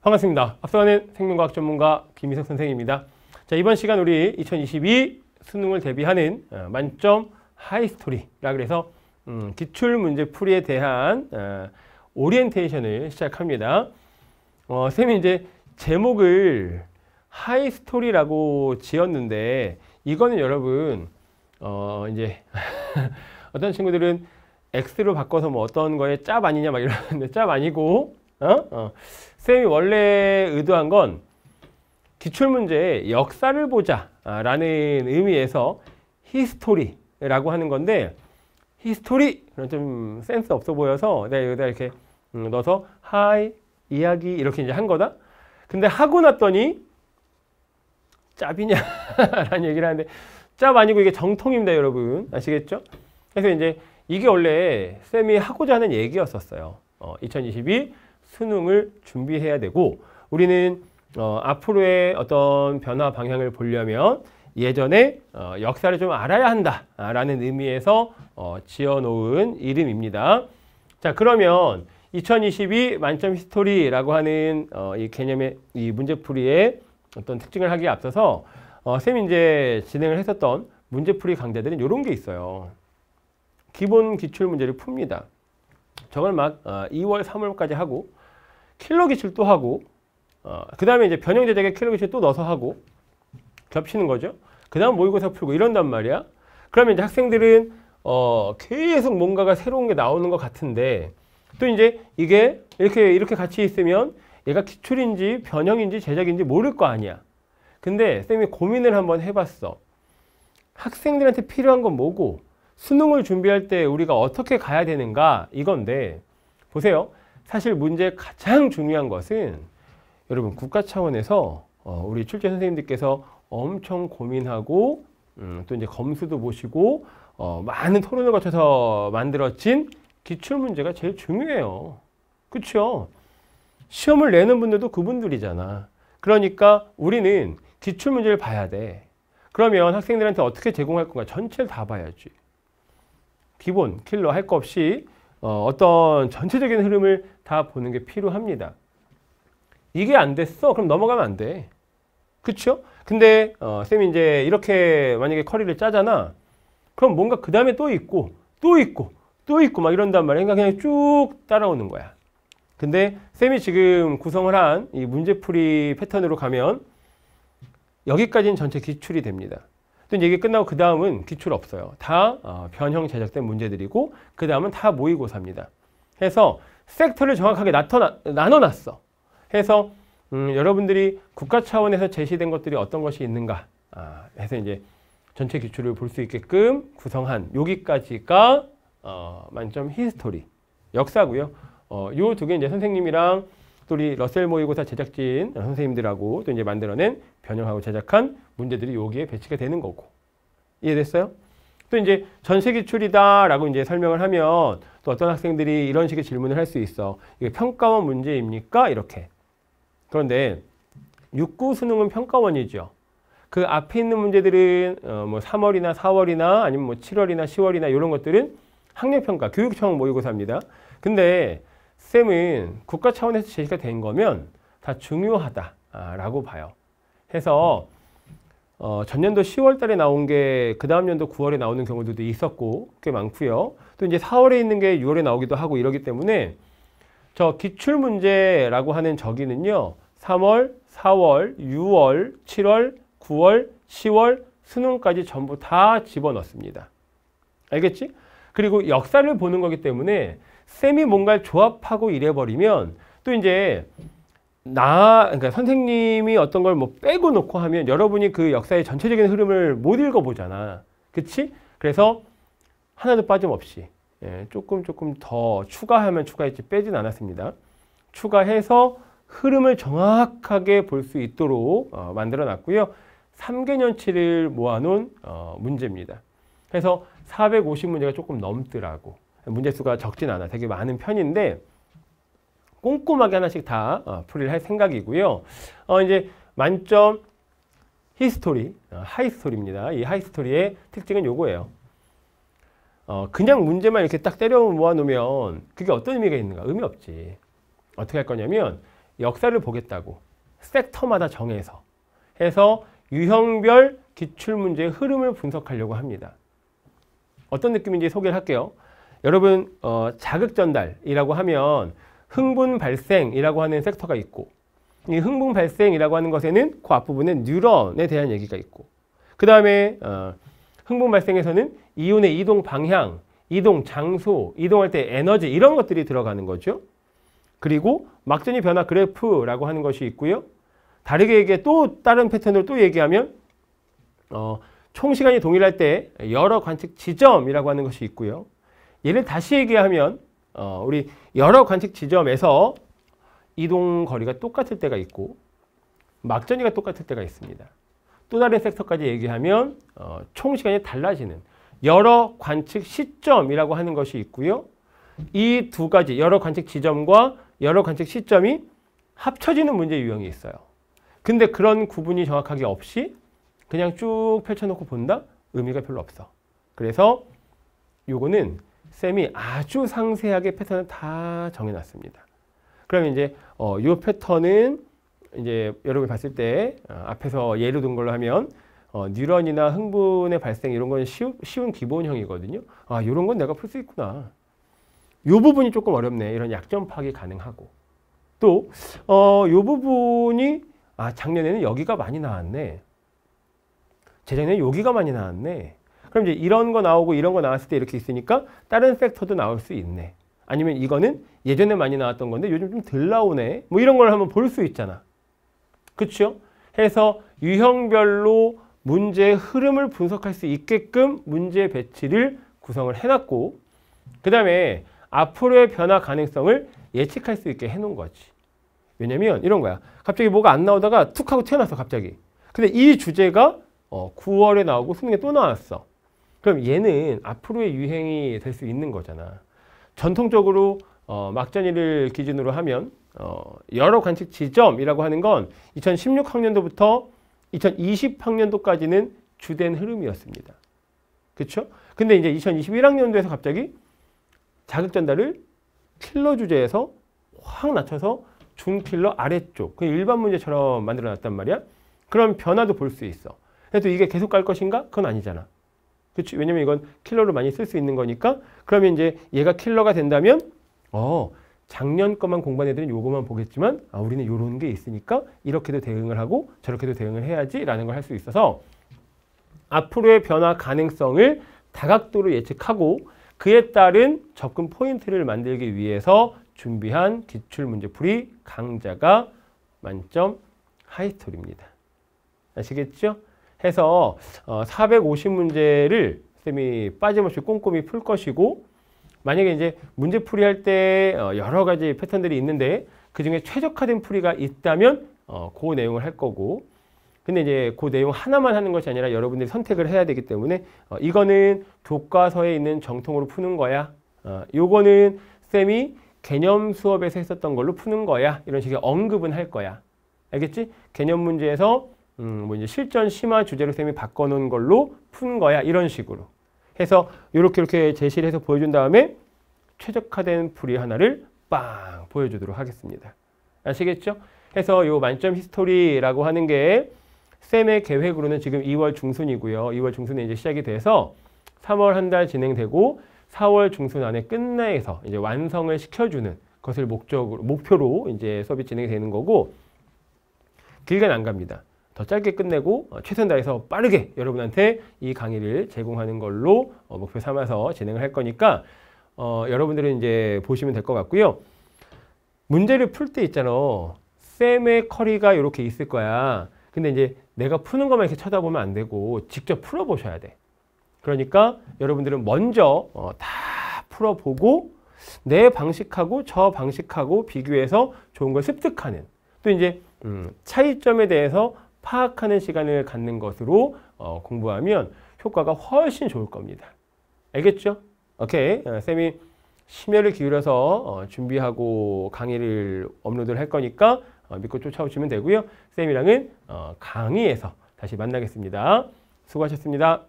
반갑습니다. 앞서는 생명과학 전문가 김희석 선생입니다. 자, 이번 시간 우리 2022 수능을 대비하는 어, 만점 하이스토리라 그래서 음, 기출 문제 풀이에 대한 어, 오리엔테이션을 시작합니다. 어, 선 쌤이 이제 제목을 하이스토리라고 지었는데 이거는 여러분 어, 이제 어떤 친구들은 X로 바꿔서 뭐 어떤 거에 짭 아니냐 막 이러는데 짭 아니고 어? 어. 쌤이 원래 의도한 건 기출문제의 역사를 보자 라는 의미에서 히스토리라고 하는 건데 히스토리! 좀 센스 없어 보여서 내가 여기다 이렇게 음, 넣어서 하이, 이야기 이렇게 이제 한 거다. 근데 하고 났더니 짭이냐? 라는 얘기를 하는데 짭 아니고 이게 정통입니다 여러분 아시겠죠? 그래서 이제 이게 원래 쌤이 하고자 하는 얘기였었어요. 어, 2022 수능을 준비해야 되고 우리는 어, 앞으로의 어떤 변화 방향을 보려면 예전에 어, 역사를 좀 알아야 한다라는 의미에서 어, 지어놓은 이름입니다. 자 그러면 2022 만점 히스토리라고 하는 어, 이 개념의 이 문제풀이의 어떤 특징을 하기에 앞서서 어, 쌤이 제 진행을 했었던 문제풀이 강좌들은 이런 게 있어요. 기본 기출 문제를 풉니다. 저걸 막 어, 2월, 3월까지 하고 킬러 기출 또 하고 어, 그 다음에 이제 변형 제작에 킬러 기출 또 넣어서 하고 겹치는 거죠. 그 다음 모의고사 풀고 이런단 말이야. 그러면 이제 학생들은 어, 계속 뭔가가 새로운 게 나오는 것 같은데 또 이제 이게 이렇게 이렇게 같이 있으면 얘가 기출인지 변형인지 제작인지 모를 거 아니야. 근데 쌤이 고민을 한번 해봤어. 학생들한테 필요한 건 뭐고 수능을 준비할 때 우리가 어떻게 가야 되는가 이건데 보세요. 사실 문제의 가장 중요한 것은 여러분 국가 차원에서 어, 우리 출제 선생님들께서 엄청 고민하고 음, 또 이제 검수도 보시고 어, 많은 토론을 거쳐서 만들어진 기출 문제가 제일 중요해요. 그렇죠? 시험을 내는 분들도 그분들이잖아. 그러니까 우리는 기출 문제를 봐야 돼. 그러면 학생들한테 어떻게 제공할 건가 전체를 다 봐야지. 기본 킬러 할 거 없이 어, 어떤 전체적인 흐름을 다 보는 게 필요합니다. 이게 안 됐어? 그럼 넘어가면 안 돼. 그쵸? 근데 어, 쌤이 이제 이렇게 만약에 커리를 짜잖아. 그럼 뭔가 그 다음에 또 있고 또 있고 또 있고 막 이런단 말이야. 그러니까 그냥 쭉 따라오는 거야. 근데 쌤이 지금 구성을 한 이 문제풀이 패턴으로 가면 여기까지는 전체 기출이 됩니다. 또 이게 끝나고 그 다음은 기출 없어요. 다 어, 변형 제작된 문제들이고 그 다음은 다 모의고사입니다. 해서 섹터를 정확하게 나타나, 나눠놨어. 해서 음, 여러분들이 국가 차원에서 제시된 것들이 어떤 것이 있는가 아, 해서 이제 전체 기출을 볼 수 있게끔 구성한 여기까지가 어, 만점 히스토리 역사고요. 어, 요 두 개 이제 선생님이랑 또 우리 러셀 모의고사 제작진 선생님들하고 또 이제 만들어낸 변형하고 제작한 문제들이 여기에 배치가 되는 거고 이해됐어요? 또 이제 전세 기출이다라고 이제 설명을 하면 또 어떤 학생들이 이런 식의 질문을 할 수 있어. 이게 평가원 문제입니까? 이렇게. 그런데 6구 수능은 평가원이죠. 그 앞에 있는 문제들은 어뭐 3월이나 4월이나 아니면 뭐 7월이나 10월이나 이런 것들은 학력평가, 교육청 모의고사입니다. 근데 쌤은 국가 차원에서 제시가 된 거면 다 중요하다라고 봐요. 해서 어, 전년도 10월 달에 나온 게 그 다음 년도 9월에 나오는 경우들도 있었고 꽤 많고요. 또 이제 4월에 있는 게 6월에 나오기도 하고 이러기 때문에 저 기출 문제라고 하는 저기는요. 3월, 4월, 6월, 7월, 9월, 10월 수능까지 전부 다 집어넣습니다. 알겠지? 그리고 역사를 보는 거기 때문에 쌤이 뭔가를 조합하고 이래버리면 또 이제 나 그러니까 선생님이 어떤 걸 뭐 빼고 놓고 하면 여러분이 그 역사의 전체적인 흐름을 못 읽어보잖아. 그치? 그래서 하나도 빠짐없이 예, 조금 조금 더 추가하면 추가했지 빼진 않았습니다. 추가해서 흐름을 정확하게 볼 수 있도록 어, 만들어 놨고요. 3개년치를 모아놓은 어, 문제입니다. 그래서 450문제가 조금 넘더라고. 문제수가 적진 않아. 되게 많은 편인데 꼼꼼하게 하나씩 다 어, 풀이를 할 생각이고요. 어, 이제 만점 히스토리, 어, 하이스토리입니다. 이 하이스토리의 특징은 요거예요. 어, 그냥 문제만 이렇게 딱 때려 모아놓으면 그게 어떤 의미가 있는가? 의미 없지. 어떻게 할 거냐면 역사를 보겠다고 섹터마다 정해서 해서 유형별 기출문제의 흐름을 분석하려고 합니다. 어떤 느낌인지 소개를 할게요. 여러분 어, 자극전달이라고 하면 흥분 발생이라고 하는 섹터가 있고 이 흥분 발생이라고 하는 것에는 그 앞부분에 뉴런에 대한 얘기가 있고 그 다음에 어, 흥분 발생에서는 이온의 이동 방향, 이동 장소, 이동할 때 에너지 이런 것들이 들어가는 거죠. 그리고 막전이 변화 그래프라고 하는 것이 있고요. 다르게 얘기해 또 다른 패턴으로 또 얘기하면 어, 총 시간이 동일할 때 여러 관측 지점이라고 하는 것이 있고요. 얘를 다시 얘기하면 어, 우리 여러 관측 지점에서 이동 거리가 똑같을 때가 있고 막전이가 똑같을 때가 있습니다. 또 다른 섹터까지 얘기하면 어, 총 시간이 달라지는 여러 관측 시점이라고 하는 것이 있고요. 이 두 가지 여러 관측 지점과 여러 관측 시점이 합쳐지는 문제 유형이 있어요. 근데 그런 구분이 정확하게 없이 그냥 쭉 펼쳐놓고 본다? 의미가 별로 없어. 그래서 요거는 쌤이 아주 상세하게 패턴을 다 정해놨습니다. 그러면 이제 어, 패턴은 이제 여러분이 봤을 때 어, 앞에서 예로 든 걸로 하면 어, 뉴런이나 흥분의 발생 이런 건 쉬운, 쉬운 기본형이거든요. 아 이런 건 내가 풀 수 있구나. 요 부분이 조금 어렵네. 이런 약점 파악이 가능하고 또요 어, 부분이 아 작년에는 여기가 많이 나왔네. 재작년에 여기가 많이 나왔네. 그럼 이제 이런 거 나오고 이런 거 나왔을 때 이렇게 있으니까 다른 섹터도 나올 수 있네. 아니면 이거는 예전에 많이 나왔던 건데 요즘 좀 덜 나오네. 뭐 이런 걸 한번 볼 수 있잖아. 그렇죠? 해서 유형별로 문제의 흐름을 분석할 수 있게끔 문제 배치를 구성을 해놨고 그 다음에 앞으로의 변화 가능성을 예측할 수 있게 해놓은 거지. 왜냐면 이런 거야. 갑자기 뭐가 안 나오다가 툭 하고 튀어나왔어 갑자기. 근데 이 주제가 어, 9월에 나오고 수능에 또 나왔어. 그럼 얘는 앞으로의 유행이 될 수 있는 거잖아. 전통적으로 어, 막전일을 기준으로 하면 어, 여러 관측 지점이라고 하는 건 2016학년도부터 2020학년도까지는 주된 흐름이었습니다. 그렇죠? 근데 이제 2021학년도에서 갑자기 자극 전달을 킬러 주제에서 확 낮춰서 중킬러 아래쪽 그 일반 문제처럼 만들어 놨단 말이야. 그럼 변화도 볼 수 있어. 그래도 이게 계속 갈 것인가? 그건 아니잖아. 그치? 왜냐면 이건 킬러로 많이 쓸 수 있는 거니까. 그러면 이제 얘가 킬러가 된다면 어 작년 것만 공부한 애들은 요것만 보겠지만 아, 우리는 요런 게 있으니까 이렇게도 대응을 하고 저렇게도 대응을 해야지라는 걸 할 수 있어서 앞으로의 변화 가능성을 다각도로 예측하고 그에 따른 접근 포인트를 만들기 위해서 준비한 기출문제풀이 강자가 만점 하이스토리입니다. 아시겠죠? 해서 어, 450문제를 쌤이 빠짐없이 꼼꼼히 풀 것이고 만약에 이제 문제 풀이할 때 어, 여러 가지 패턴들이 있는데 그중에 최적화된 풀이가 있다면 어, 그 내용을 할 거고 근데 이제 그 내용 하나만 하는 것이 아니라 여러분들이 선택을 해야 되기 때문에 어, 이거는 교과서에 있는 정통으로 푸는 거야 어, 요거는 쌤이 개념 수업에서 했었던 걸로 푸는 거야 이런 식의 언급은 할 거야 알겠지? 개념 문제에서 음, 뭐 이제 실전 심화 주제를 쌤이 바꿔놓은 걸로 푼 거야 이런 식으로 해서 이렇게 이렇게 제시를 해서 보여준 다음에 최적화된 풀이 하나를 빵 보여주도록 하겠습니다. 아시겠죠? 해서 요 만점 히스토리라고 하는 게 쌤의 계획으로는 지금 2월 중순이고요. 2월 중순에 이제 시작이 돼서 3월 한 달 진행되고 4월 중순 안에 끝내서 이제 완성을 시켜주는 것을 목적으로 목표로 이제 수업이 진행이 되는 거고 길게는 안 갑니다. 더 짧게 끝내고 어, 최선 다해서 빠르게 여러분한테 이 강의를 제공하는 걸로 어, 목표 삼아서 진행을 할 거니까 어, 여러분들은 이제 보시면 될 것 같고요. 문제를 풀 때 있잖아. 쌤의 커리가 이렇게 있을 거야. 근데 이제 내가 푸는 것만 이렇게 쳐다보면 안 되고 직접 풀어보셔야 돼. 그러니까 여러분들은 먼저 어, 다 풀어보고 내 방식하고 저 방식하고 비교해서 좋은 걸 습득하는 또 이제 음, 차이점에 대해서 파악하는 시간을 갖는 것으로 어, 공부하면 효과가 훨씬 좋을 겁니다. 알겠죠? 오케이. 어, 쌤이 심혈을 기울여서 어, 준비하고 강의를 업로드를 할 거니까 어, 믿고 쫓아오시면 되고요. 쌤이랑은 어, 강의에서 다시 만나겠습니다. 수고하셨습니다.